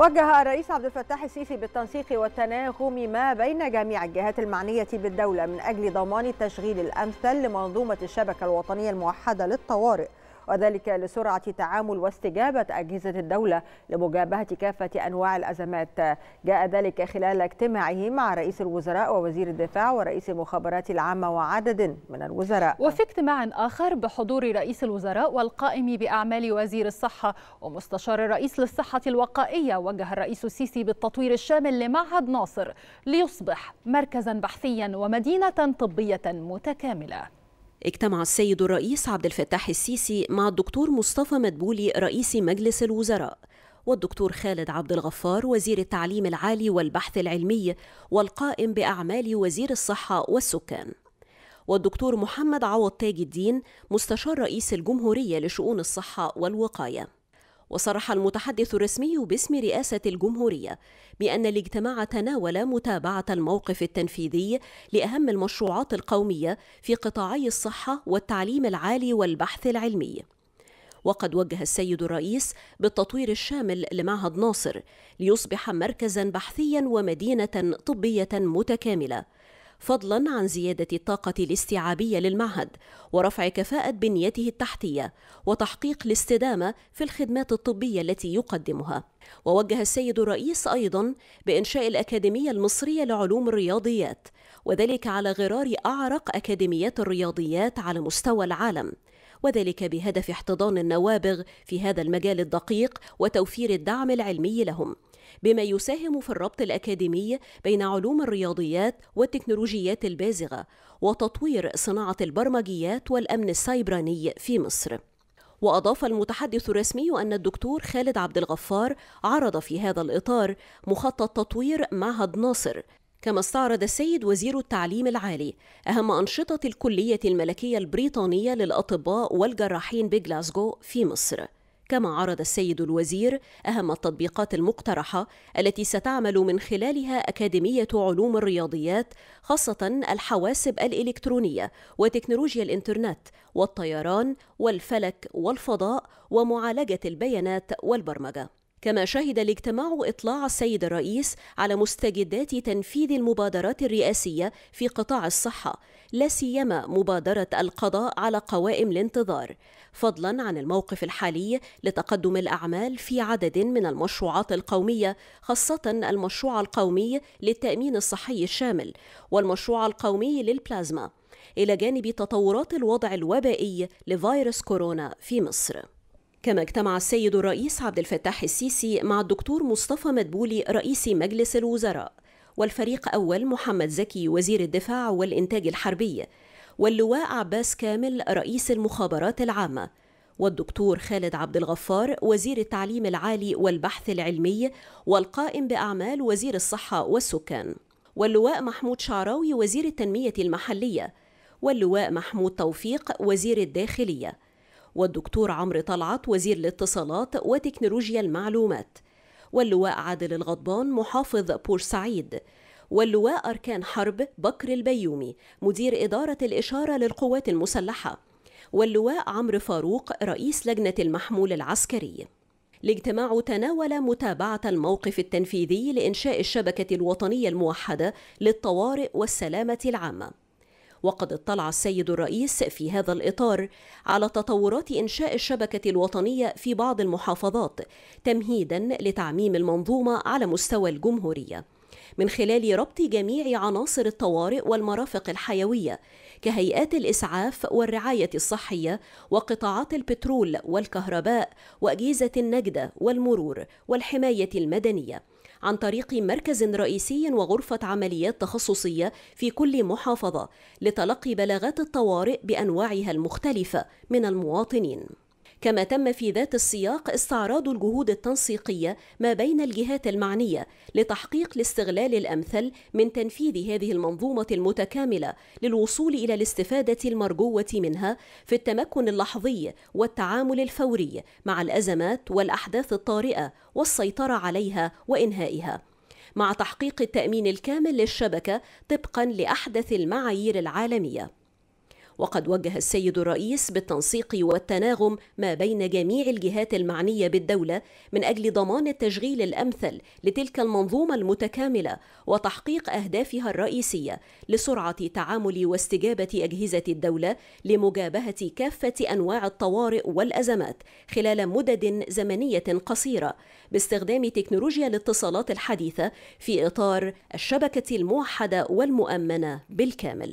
وجه الرئيس عبد الفتاح السيسي بالتنسيق والتناغم ما بين جميع الجهات المعنية بالدولة من أجل ضمان التشغيل الأمثل لمنظومة الشبكة الوطنية الموحدة للطوارئ وذلك لسرعة تعامل واستجابة أجهزة الدولة لمجابهة كافة أنواع الأزمات جاء ذلك خلال اجتماعه مع رئيس الوزراء ووزير الدفاع ورئيس المخابرات العامة وعدد من الوزراء وفي اجتماع آخر بحضور رئيس الوزراء والقائم بأعمال وزير الصحة ومستشار الرئيس للصحة الوقائية وجه الرئيس السيسي بالتطوير الشامل لمعهد ناصر ليصبح مركزا بحثيا ومدينة طبية متكاملة اجتمع السيد الرئيس عبد الفتاح السيسي مع الدكتور مصطفى مدبولي رئيس مجلس الوزراء والدكتور خالد عبد الغفار وزير التعليم العالي والبحث العلمي والقائم باعمال وزير الصحه والسكان والدكتور محمد عوض تاج الدين مستشار رئيس الجمهوريه لشؤون الصحه والوقايه وصرح المتحدث الرسمي باسم رئاسة الجمهورية بأن الاجتماع تناول متابعة الموقف التنفيذي لأهم المشروعات القومية في قطاعي الصحة والتعليم العالي والبحث العلمي. وقد وجه السيد الرئيس بالتطوير الشامل لمعهد ناصر ليصبح مركزا بحثيا ومدينة طبية متكاملة فضلا عن زيادة الطاقة الاستيعابية للمعهد ورفع كفاءة بنيته التحتية وتحقيق الاستدامة في الخدمات الطبية التي يقدمها ووجه السيد الرئيس أيضا بإنشاء الأكاديمية المصرية لعلوم الرياضيات وذلك على غرار أعرق أكاديميات الرياضيات على مستوى العالم وذلك بهدف احتضان النوابغ في هذا المجال الدقيق وتوفير الدعم العلمي لهم بما يساهم في الربط الأكاديمي بين علوم الرياضيات والتكنولوجيات البازغة وتطوير صناعة البرمجيات والأمن السيبراني في مصر وأضاف المتحدث الرسمي أن الدكتور خالد عبد الغفار عرض في هذا الإطار مخطط تطوير معهد ناصر كما استعرض السيد وزير التعليم العالي أهم أنشطة الكلية الملكية البريطانية للأطباء والجراحين بجلاسجو في مصر كما عرض السيد الوزير أهم التطبيقات المقترحة التي ستعمل من خلالها أكاديمية علوم الرياضيات خاصة الحواسب الإلكترونية وتكنولوجيا الإنترنت والطيران والفلك والفضاء ومعالجة البيانات والبرمجة كما شهد الاجتماع إطلاع السيد الرئيس على مستجدات تنفيذ المبادرات الرئاسية في قطاع الصحة لا سيما مبادرة القضاء على قوائم الانتظار فضلا عن الموقف الحالي لتقدم الأعمال في عدد من المشروعات القومية خاصة المشروع القومي للتأمين الصحي الشامل والمشروع القومي للبلازما إلى جانب تطورات الوضع الوبائي لفيروس كورونا في مصر كما اجتمع السيد الرئيس عبد الفتاح السيسي مع الدكتور مصطفى مدبولي رئيس مجلس الوزراء والفريق أول محمد زكي وزير الدفاع والإنتاج الحربي واللواء عباس كامل رئيس المخابرات العامة والدكتور خالد عبد الغفار وزير التعليم العالي والبحث العلمي والقائم بأعمال وزير الصحة والسكان واللواء محمود شعراوي وزير التنمية المحلية واللواء محمود توفيق وزير الداخلية والدكتور عمرو طلعت وزير الاتصالات وتكنولوجيا المعلومات واللواء عادل الغضبان محافظ بورسعيد واللواء أركان حرب بكر البيومي مدير إدارة الإشارة للقوات المسلحة واللواء عمرو فاروق رئيس لجنة المحمول العسكري الاجتماع تناول متابعة الموقف التنفيذي لإنشاء الشبكة الوطنية الموحدة للطوارئ والسلامة العامة وقد اطلع السيد الرئيس في هذا الإطار على تطورات إنشاء الشبكة الوطنية في بعض المحافظات تمهيدا لتعميم المنظومة على مستوى الجمهورية من خلال ربط جميع عناصر الطوارئ والمرافق الحيوية كهيئات الإسعاف والرعاية الصحية وقطاعات البترول والكهرباء وأجهزة النجدة والمرور والحماية المدنية عن طريق مركز رئيسي وغرفة عمليات تخصصية في كل محافظة لتلقي بلاغات الطوارئ بأنواعها المختلفة من المواطنين كما تم في ذات السياق استعراض الجهود التنسيقية ما بين الجهات المعنية لتحقيق الاستغلال الأمثل من تنفيذ هذه المنظومة المتكاملة للوصول إلى الاستفادة المرجوة منها في التمكن اللحظي والتعامل الفوري مع الأزمات والأحداث الطارئة والسيطرة عليها وإنهائها مع تحقيق التأمين الكامل للشبكة طبقا لأحدث المعايير العالمية وقد وجه السيد الرئيس بالتنسيق والتناغم ما بين جميع الجهات المعنية بالدولة من أجل ضمان التشغيل الأمثل لتلك المنظومة المتكاملة وتحقيق أهدافها الرئيسية لسرعة تعامل واستجابة أجهزة الدولة لمجابهة كافة أنواع الطوارئ والأزمات خلال مدد زمنية قصيرة باستخدام تكنولوجيا الاتصالات الحديثة في إطار الشبكة الموحدة والمؤمنة بالكامل